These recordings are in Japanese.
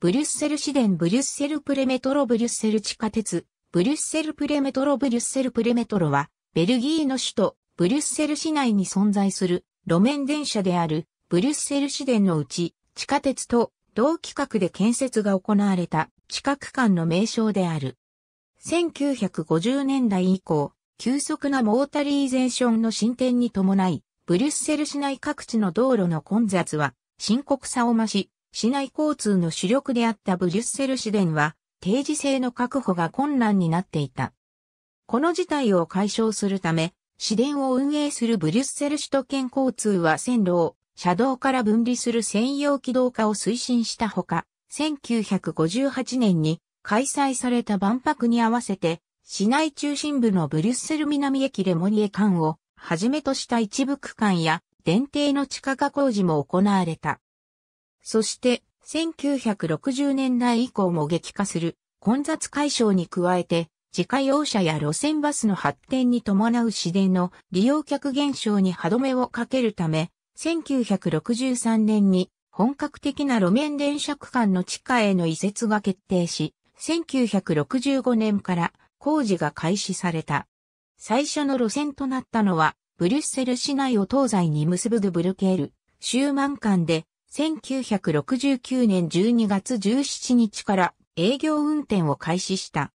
ブリュッセル市電ブリュッセルプレメトロブリュッセル地下鉄、ブリュッセルプレメトロブリュッセルプレメトロは、ベルギーの首都、ブリュッセル市内に存在する路面電車である、ブリュッセル市電のうち、地下鉄と同規格で建設が行われた地下区間の名称である。1950年代以降、急速なモータリーゼーションの進展に伴い、ブリュッセル市内各地の道路の混雑は深刻さを増し、市内交通の主力であったブリュッセル市電は、定時制の確保が困難になっていた。この事態を解消するため、市電を運営するブリュッセル首都圏交通は線路を車道から分離する専用軌道化を推進したほか、1958年に開催された万博に合わせて、市内中心部のブリュッセル南駅レモニエ間をはじめとした一部区間や電停の地下化工事も行われた。そして、1960年代以降も激化する混雑解消に加えて、自家用車や路線バスの発展に伴う市電の利用客減少に歯止めをかけるため、1963年に本格的な路面電車区間の地下への移設が決定し、1965年から工事が開始された。最初の路線となったのは、ブリュッセル市内を東西に結ぶドゥブルケール、シューマン間で1969年12月17日から営業運転を開始した。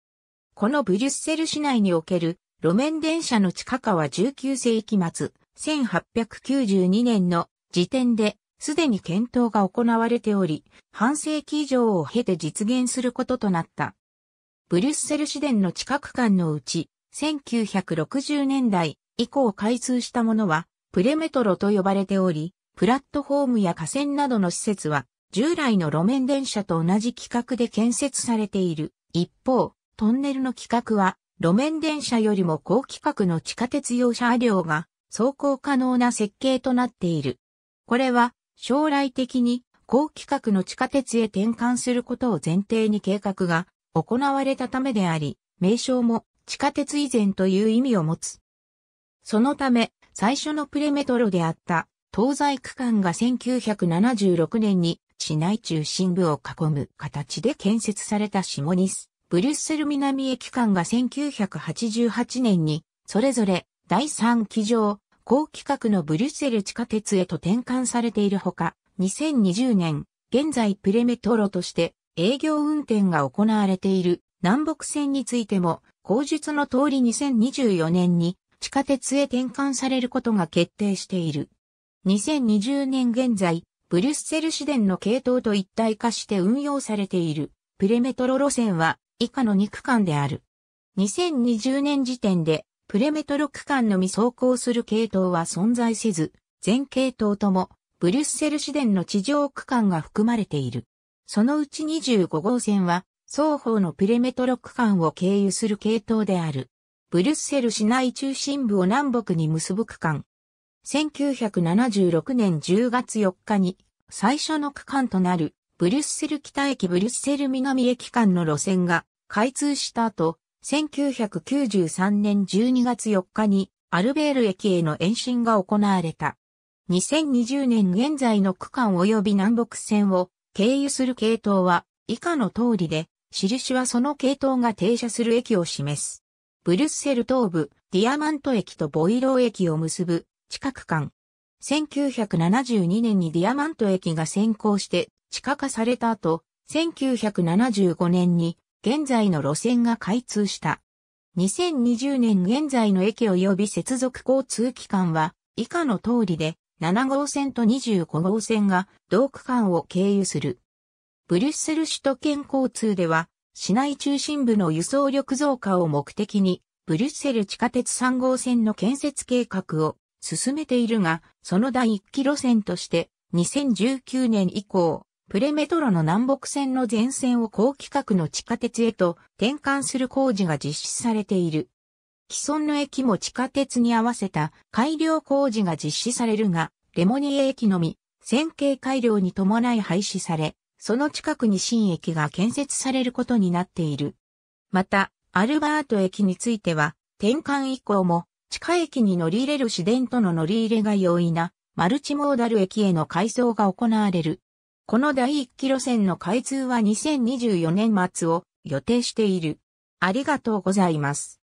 このブリュッセル市内における路面電車の地下化は19世紀末、1892年の時点ですでに検討が行われており、半世紀以上を経て実現することとなった。ブリュッセル市電の地下区間のうち、1960年代以降開通したものは、プレメトロと呼ばれており、プラットフォームや河川などの施設は、従来の路面電車と同じ規格で建設されている。一方、トンネルの規格は、路面電車よりも高規格の地下鉄用車両が走行可能な設計となっている。これは将来的に高規格の地下鉄へ転換することを前提に計画が行われたためであり、名称も地下鉄以前という意味を持つ。そのため、最初のプレメトロであった東西区間が1976年に市内中心部を囲む形で建設された下ニス、ブリュッセル南駅間が1988年に、それぞれ第3機場、高規格のブリュッセル地下鉄へと転換されているほか、2020年、現在プレメトロとして営業運転が行われている南北線についても、口述の通り2024年に地下鉄へ転換されることが決定している。2020年現在、ブリュッセル市電の系統と一体化して運用されているプレメトロ路線は以下の2区間である。2020年時点でプレメトロ区間のみ走行する系統は存在せず、全系統ともブリュッセル市電の地上区間が含まれている。そのうち25号線は双方のプレメトロ区間を経由する系統である。ブリュッセル市内中心部を南北に結ぶ区間、1976年10月4日に最初の区間となるブリュッセル北駅ブリュッセル南駅間の路線が開通した後、1993年12月4日にアルベール駅への延伸が行われた。2020年現在の区間及び南北線を経由する系統は以下の通りで、印はその系統が停車する駅を示す。ブリュッセル東部、ディアマント駅とボイロー駅を結ぶ地く間。1972年にディアマント駅が先行して地下化された後、1975年に現在の路線が開通した。2020年現在の駅及び接続交通機関は以下の通りで7号線と25号線が同区間を経由する。ブリュッセル首都圏交通では市内中心部の輸送力増加を目的にブリュッセル地下鉄3号線の建設計画を進めているが、その第1期路線として、2019年以降、プレメトロの南北線の全線を高規格の地下鉄へと転換する工事が実施されている。既存の駅も地下鉄に合わせた改良工事が実施されるが、レモニエ駅のみ、線形改良に伴い廃止され、その近くに新駅が建設されることになっている。また、アルバート駅については、転換以降も地下駅に乗り入れる市電との乗り入れが容易なマルチモーダル駅への改装が行われる。この第1期路線の開通は2024年末を予定している。ありがとうございます。